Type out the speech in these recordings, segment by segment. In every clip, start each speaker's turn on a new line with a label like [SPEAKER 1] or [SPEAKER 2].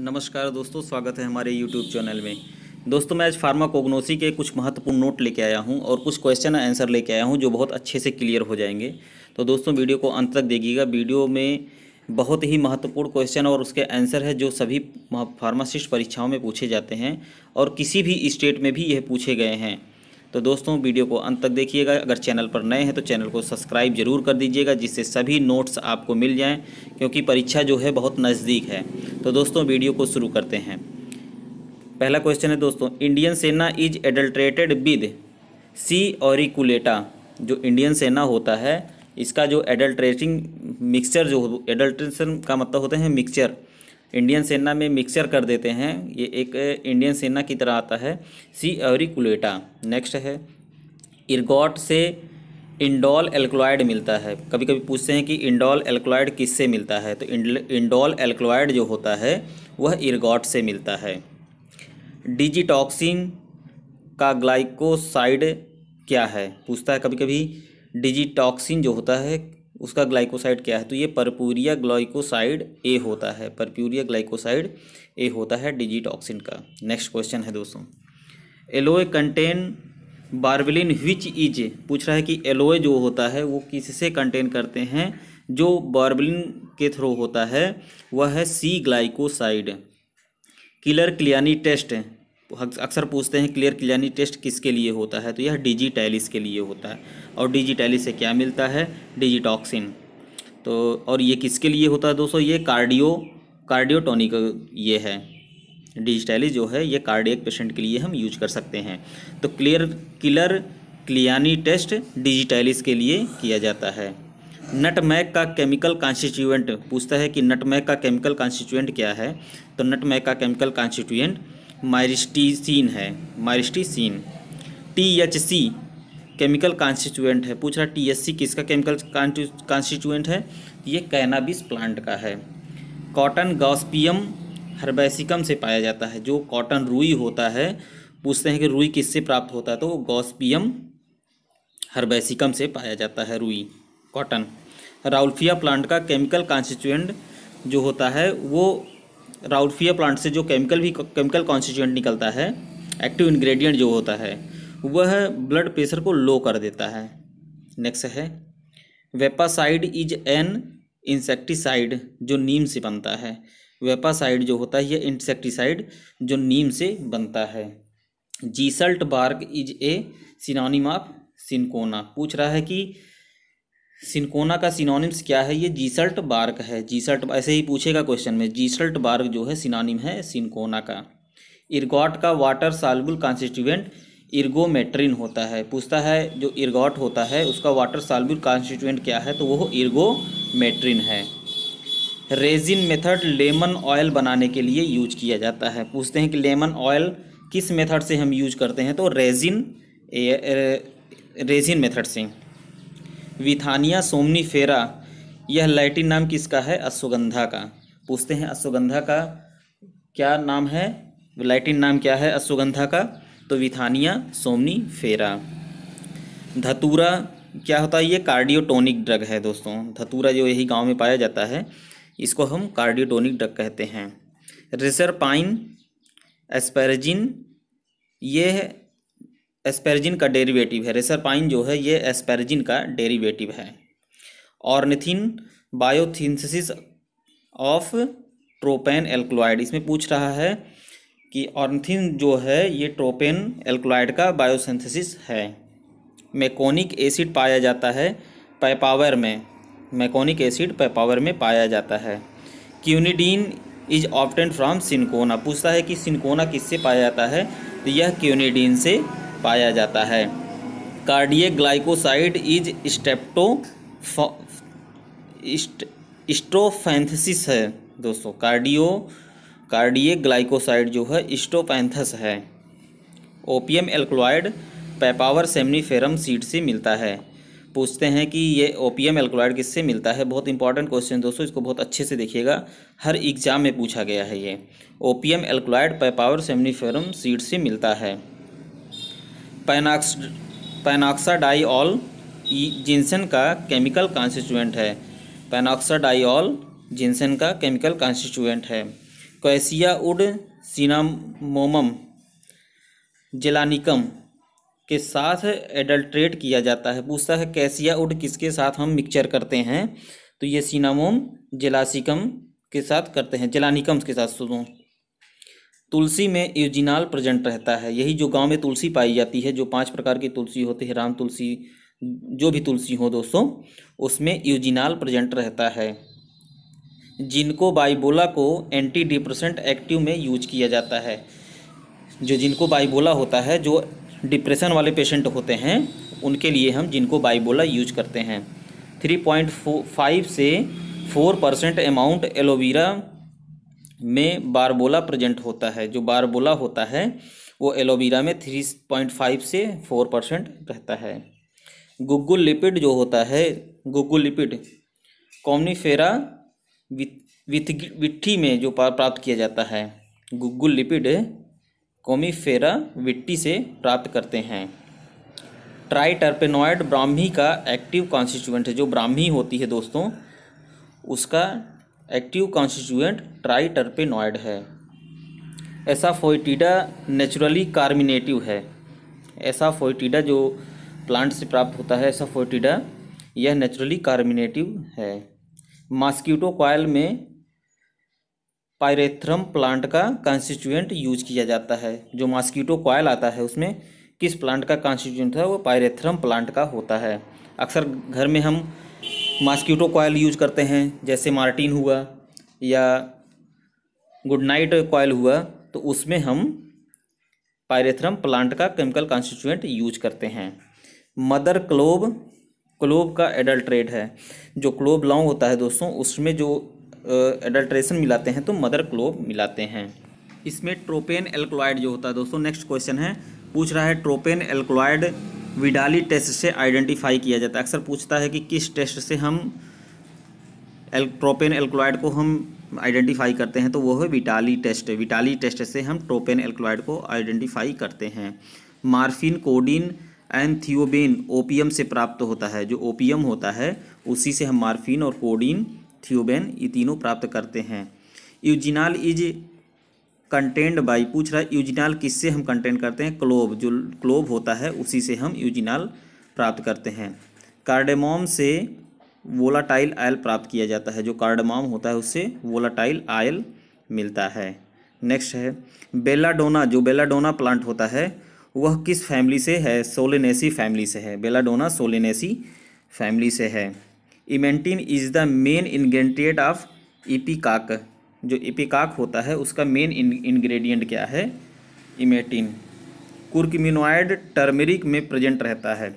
[SPEAKER 1] नमस्कार दोस्तों स्वागत है हमारे यूट्यूब चैनल में दोस्तों मैं आज फार्माकोग्नोसी के कुछ महत्वपूर्ण नोट लेके आया हूं और कुछ क्वेश्चन आंसर लेके आया हूं जो बहुत अच्छे से क्लियर हो जाएंगे तो दोस्तों वीडियो को अंत तक देखिएगा वीडियो में बहुत ही महत्वपूर्ण क्वेश्चन और उसके आंसर है जो सभी फार्मासिस्ट परीक्षाओं में पूछे जाते हैं और किसी भी स्टेट में भी यह पूछे गए हैं तो दोस्तों वीडियो को अंत तक देखिएगा अगर चैनल पर नए हैं तो चैनल को सब्सक्राइब जरूर कर दीजिएगा जिससे सभी नोट्स आपको मिल जाएँ क्योंकि परीक्षा जो है बहुत नज़दीक है तो दोस्तों वीडियो को शुरू करते हैं पहला क्वेश्चन है दोस्तों Indian senna is adulterated with C auriculata जो इंडियन सेना होता है इसका जो एडल्ट्रेटिंग मिक्सचर जो एडल्ट्रेशन का मतलब होते हैं मिक्सचर इंडियन सेना में मिक्सर कर देते हैं ये एक इंडियन सेना की तरह आता है सी एवरिकुलेटा नेक्स्ट है इर्गॉट से इंडोल एल्कोलाइड मिलता है कभी कभी पूछते हैं कि इंडोल एल्कोलाइड किससे मिलता है तो इंडोल एल्कोलाइड जो होता है वह इर्गॉट से मिलता है डिजिटॉक्सिन का ग्लाइकोसाइड क्या है पूछता है कभी कभी डिजिटॉक्सिन जो होता है उसका ग्लाइकोसाइड क्या है तो ये परपूरिया ग्लाइकोसाइड ए होता है परप्यूरिया ग्लाइकोसाइड ए होता है डिजीटॉक्सिन का नेक्स्ट क्वेश्चन है दोस्तों aloe contain barbaloin which is पूछ रहा है कि एलोए जो होता है वो किससे कंटेन करते हैं जो बार्बलिन के थ्रू होता है वह है C glycoside Keller Kiliani test अक्सर पूछते हैं क्लियर क्लियरनी टेस्ट किसके लिए होता है तो यह डिजिटैलिस के लिए होता है और डिजिटैलिस से क्या मिलता है डिजिटॉक्सिन तो और ये किसके लिए होता है दोस्तों ये कार्डियो कार्डियोटोनिक ये है डिजिटैलिस जो है ये कार्डियक पेशेंट के लिए हम यूज कर सकते हैं तो Keller Keller Kiliani test digitalis के लिए किया जाता है नटमैक का केमिकल कॉन्स्टिट्यूएंट पूछता है कि नटमैक का केमिकल कॉन्स्टिट्यूएंट क्या है तो नटमैक का केमिकल कॉन्स्टिट्यूएंट माइरिस्टीसिन है myristicin T H C chemical constituent है पूछ रहा टी एच सी किसका केमिकल कॉन्स्टिट्यूएंट है ये कैनाबिस प्लांट का है कॉटन गॉस्पियम हर्बेसिकम से पाया जाता है जो कॉटन रुई होता है पूछते हैं कि रुई किससे प्राप्त होता है तो गॉस्पियम हर्बेसिकम से पाया जाता है रुई कॉटन राउल्फिया प्लांट का केमिकल कॉन्स्टिट्यूएंट जो होता है वो राउटफिया प्लांट से जो केमिकल भी केमिकल कॉन्स्टिट्यूंट निकलता है एक्टिव इंग्रेडिएंट जो होता है वह ब्लड प्रेशर को लो कर देता है नेक्स्ट है वेपासाइड इज एन इंसेक्टिसाइड जो नीम से बनता है वेपासाइड जो होता है यह इंसेक्टिसाइड जो नीम से बनता है Jesuit bark is a synonym of cinchona पूछ रहा है कि सिनकोना का सिनोनिम्स क्या है ये जीसल्ट बार्क है जीसल्ट ऐसे ही पूछेगा क्वेश्चन में जीसल्ट बार्क जो है सिनोनिम है सिनकोना का इर्गॉट का वाटर सालबुल कॉन्स्टिट्यूएंट इर्गोमेट्रिन होता है पूछता है जो इर्गॉट होता है उसका वाटर सालबुल कॉन्स्टिट्यूएंट क्या है तो वो इर्गोमेट्रिन है रेजिन मेथड लेमन ऑयल बनाने के लिए यूज किया जाता है पूछते हैं कि लेमन ऑयल किस मेथड से हम यूज करते हैं तो रेजिन रेजिन मेथड से विथानिया सोमनीफेरा यह लैटिन नाम किसका है अश्वगंधा का पूछते हैं अश्वगंधा का क्या नाम है लैटिन नाम क्या है अश्वगंधा का तो विथानिया सोमनी फेरा धतूरा क्या होता है ये कार्डियोटोनिक ड्रग है दोस्तों धतूरा जो यही गांव में पाया जाता है इसको हम कार्डियोटोनिक ड्रग कहते हैं रिसरपाइन एस्पेरजिन ये एस्पेरजिन का डेरिवेटिव है रेसरपाइन जो है ये एस्पेरजिन का डेरिवेटिव है ornithine biosynthesis of tropane alkaloid इसमें पूछ रहा है कि ऑर्निथिन जो है ये ट्रोपेन एल्कोलाइड का बायोसिंथेसिस है मैकोनिक एसिड पाया जाता है पैपावर में मैकोनिक एसिड पैपावर में पाया जाता है quinidine is obtained from cinchona पूछता है कि सिनकोना किससे पाया जाता है तो यह क्यूनिडीन से पाया जाता है cardiac glycoside is strepto strophanthus है दोस्तों कार्डियो कार्डियक ग्लाइकोसाइड जो है स्टोपैंथस है opium alkaloid papaver somniferum seed से मिलता है पूछते हैं कि ये ओपियम एल्कोलाइड किससे मिलता है बहुत इंपॉर्टेंट क्वेश्चन दोस्तों इसको बहुत अच्छे से देखिएगा हर एग्जाम में पूछा गया है ये opium alkaloid papaver somniferum seed से मिलता है पैनाक्स पैनाक्साडाईऑल जिनसन का केमिकल कॉन्स्टिचुएंट है पैनाक्साडाईऑल जिनसन का केमिकल कॉन्स्टिचुएंट है कैसिया उड सिनामोमम जेलानिकम के साथ एडल्ट्रेट किया जाता है पूछता है कैसिया उड किसके साथ हम मिक्सचर करते हैं तो ये सीनामोम जेलासिकम के साथ करते हैं जेलानिकम्स के साथ सुनो तुलसी में यूजिनाल प्रेजेंट रहता है यही जो गांव में तुलसी पाई जाती है जो पांच प्रकार की तुलसी होती है राम तुलसी जो भी तुलसी हो दोस्तों उसमें यूजिनाल प्रेजेंट रहता है जिनको बाइबोला को एंटी डिप्रेशेंट एक्टिव में यूज किया जाता है जो जिनको बाइबोला होता है जो डिप्रेशन वाले पेशेंट होते हैं उनके लिए हम जिनको बाइबोला यूज करते हैं थ्री पॉइंट फाइव से four percent amount aloe vera barbaloin present होता है जो बारबोला होता है वो aloe vera three point five से फोर परसेंट रहता है गुगुल लिपिड जो होता है गुगुल लिपिड कॉमनीफेरा विट्ठी में जो प्राप्त किया जाता है गुगुल लिपिड कॉमीफेरा विट्टी से प्राप्त करते हैं टर्पेनॉयड ब्राह्मी का एक्टिव कॉन्स्टिट्यूएंट है जो ब्राह्मी होती है दोस्तों उसका एक्टिव कॉन्स्टिट्यूएंट ट्राई टर्पेनॉयड है फोइटिडा नेचुरली कार्मिनेटिव है फोइटिडा जो प्लांट से प्राप्त होता है फोइटिडा यह नेचुरली कार्मिनेटिव है मास्कीटो कॉयल में पायरेथ्रम प्लांट का कॉन्स्टिट्यूएंट यूज किया जाता है जो मास्कीटो कॉयल आता है उसमें किस प्लांट का कॉन्स्टिट्यूएंट है वो पायरेथ्रम प्लांट का होता है अक्सर घर में हम मास्कीटो कॉयल यूज करते हैं जैसे मार्टिन हुआ या गुड नाइट कॉयल हुआ तो उसमें हम पायरेथ्रम प्लांट का केमिकल कॉन्स्टिट्यूएंट यूज करते हैं मदर क्लोब क्लोब का एडल्ट्रेट है जो क्लोब लॉन्ग होता है दोस्तों उसमें जो एडल्ट्रेशन मिलाते हैं तो मदर क्लोब मिलाते हैं इसमें ट्रोपेन एल्कोलाइड जो होता है दोस्तों नेक्स्ट क्वेश्चन है पूछ रहा है ट्रोपेन एल्कोलाइड विडाली टेस्ट से आइडेंटिफाई किया जाता है अक्सर पूछता है कि किस टेस्ट से हम एल ट्रोपेन एल्क्लॉइड को हम आइडेंटिफाई करते हैं तो वो है विटाली टेस्ट विटाली टेस्ट से हम ट्रोपेन एल्क्लॉइड को आइडेंटिफाई करते हैं morphine codeine and thebaine opium से प्राप्त होता है जो ओपीएम होता है उसी से हम मार्फिन और कोडिन थियोबेन ये तीनों प्राप्त करते हैं यूजिनाल इज कंटेंट बाई पूछ रहा है यूजिनाल किससे हम कंटेंट करते हैं क्लोव जो क्लोव होता है उसी से हम यूजिनाल प्राप्त करते हैं कार्डेमोम से वोलाटाइल आयल प्राप्त किया जाता है जो कार्डमाम होता है उससे वोलाटाइल आयल मिलता है नेक्स्ट है बेलाडोना जो बेलाडोना प्लांट होता है वह किस फैमिली से है सोलेनेसी फैमिली से है बेलाडोना सोलेनेसी फैमिली से है emetine is the main ingredient of ipecac जो इपिकाक होता है उसका मेन इंग्रेडिएंट क्या है इमेटिन कुर्कमिनोइड टर्मेरिक में प्रेजेंट रहता है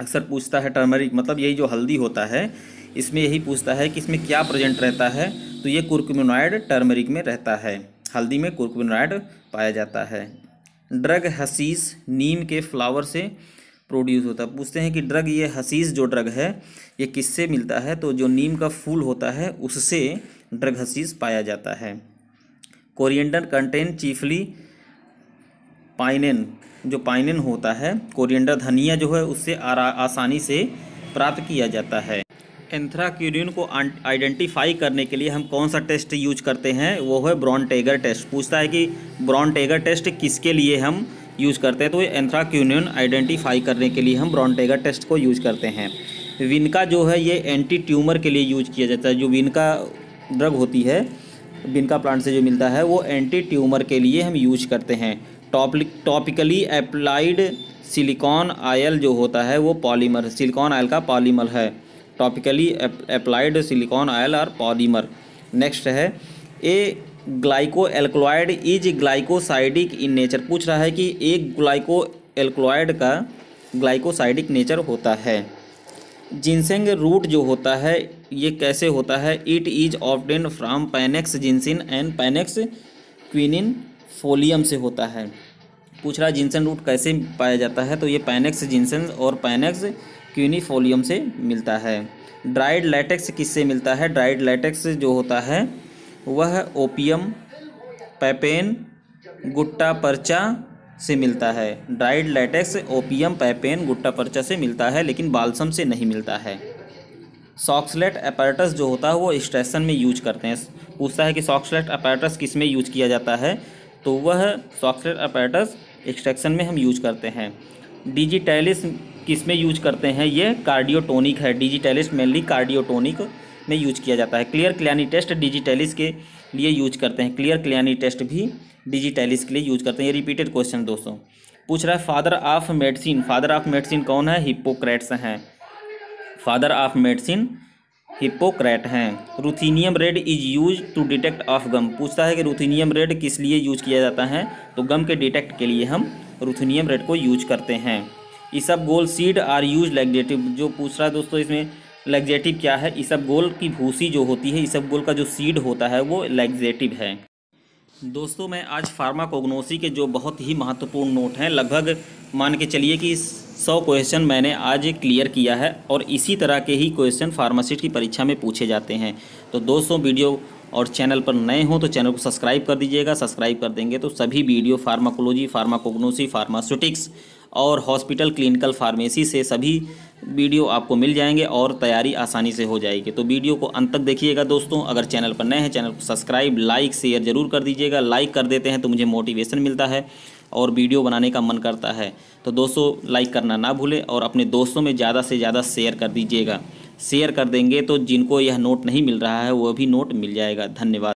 [SPEAKER 1] अक्सर पूछता है टर्मरिक मतलब यही जो हल्दी होता है इसमें यही पूछता है कि इसमें क्या प्रेजेंट रहता है तो ये कुर्कमिनोइड टर्मरिक में रहता है हल्दी में कुर्कमिनोइड पाया जाता है ड्रग हसीस नीम के फ्लावर से प्रोड्यूस होता है पूछते हैं कि ड्रग ये हसीस जो ड्रग है ये किससे मिलता है तो जो नीम का फूल होता है उससे ड्रग हसीस पाया जाता है कोरिएंडर कंटेन चीफली पाइनन जो पाइनन होता है कोरिएंडर धनिया जो है उससे आसानी से प्राप्त किया जाता है एंथ्राक्यूरिन को आइडेंटिफाई करने के लिए हम कौन सा टेस्ट यूज करते हैं वो है ब्रॉन टेगर टेस्ट पूछता है कि ब्रॉन टेगर टेस्ट किसके लिए हम यूज़ करते हैं तो एंथ्राक्यूनियन आइडेंटिफाई करने के लिए हम ब्रॉन टेगर टेस्ट को यूज करते हैं विनका जो है ये एंटी ट्यूमर के लिए यूज किया जाता है जो विनका ड्रग होती है बिनका प्लांट से जो मिलता है वो एंटी ट्यूमर के लिए हम यूज करते हैं topical topically applied silicone oil जो होता है वो पॉलीमर सिलिकॉन आयल का पॉलीमर है टॉपिकली अप्लाइड सिलिकॉन आयल और पॉलीमर नेक्स्ट है a glyco alkaloid is glycosidic in nature पूछ रहा है कि एक ग्लाइको एल्कोलाइड का ग्लाइकोसाइडिक नेचर होता है जिनसेंग रूट जो होता है ये कैसे होता है it is obtained from Panax ginseng and Panax quinquefolium से होता है पूछ रहा जिन्सन जिनसन रूट कैसे पाया जाता है तो ये पैनेक्स जिनसन और पैनेक्स क्यूनिफोलियम से मिलता है ड्राइड लेटेक्स किससे मिलता है ड्राइड लेटेक्स जो होता है वह ओपियम पैपेन गुट्टा पर्चा से मिलता है dried latex opium papain gutta percha से मिलता है लेकिन बालसम से नहीं मिलता है सॉक्सलेट अपैरेटस जो होता है वो स्टेशन में यूज करते हैं पूछता है कि सॉक्सलेट अपैरेटस किस में यूज किया जाता है तो वह सॉक्सलेट अपैरेटस एक्सट्रैक्शन में हम यूज करते हैं डिजिटैलिस किस में यूज करते हैं ये कार्डियोटोनिक है डिजिटैलिस मेनली कार्डियोटोनिक में यूज किया जाता है क्लियर क्लियानी टेस्ट डिजिटैलिस के लिए यूज करते हैं क्लियर क्लियानी टेस्ट भी डिजिटैलिस के लिए यूज करते हैं ये रिपीटेड क्वेश्चन दोस्तों पूछ रहा है father of medicine father of medicine कौन है हिप्पोक्रेट्स हैं फादर ऑफ मेडिसिन हिपोक्रेट हैं ruthenium red is use to detect of gum पूछता है कि रूथीनियम रेड किस लिए यूज किया जाता है तो गम के डिटेक्ट के लिए हम रूथीनियम रेड को यूज करते हैं isabgol seed are use laxative जो पूछ रहा है दोस्तों इसमें लेगजेटिव क्या है इसब गोल की भूसी जो होती है इसब गोल का जो सीड होता है वो लेगजेटिव है दोस्तों मैं आज फार्माकोग्नोसी के जो बहुत ही महत्वपूर्ण नोट हैं लगभग मान के चलिए कि सौ क्वेश्चन मैंने आज क्लियर किया है और इसी तरह के ही क्वेश्चन फार्मासिस्ट की परीक्षा में पूछे जाते हैं तो दोस्तों वीडियो और चैनल पर नए हों तो चैनल को सब्सक्राइब कर दीजिएगा सब्सक्राइब कर देंगे तो सभी वीडियो फार्माकोलॉजी फार्माकोग्नोसी फार्मास्यूटिक्स और हॉस्पिटल क्लिनिकल फार्मेसी से सभी वीडियो आपको मिल जाएंगे और तैयारी आसानी से हो जाएगी तो वीडियो को अंत तक देखिएगा दोस्तों अगर चैनल पर नए हैं चैनल को सब्सक्राइब लाइक शेयर ज़रूर कर दीजिएगा लाइक कर देते हैं तो मुझे मोटिवेशन मिलता है और वीडियो बनाने का मन करता है तो दोस्तों लाइक करना ना भूलें और अपने दोस्तों में ज़्यादा से ज़्यादा शेयर कर दीजिएगा शेयर कर देंगे तो जिनको यह नोट नहीं मिल रहा है वह भी नोट मिल जाएगा धन्यवाद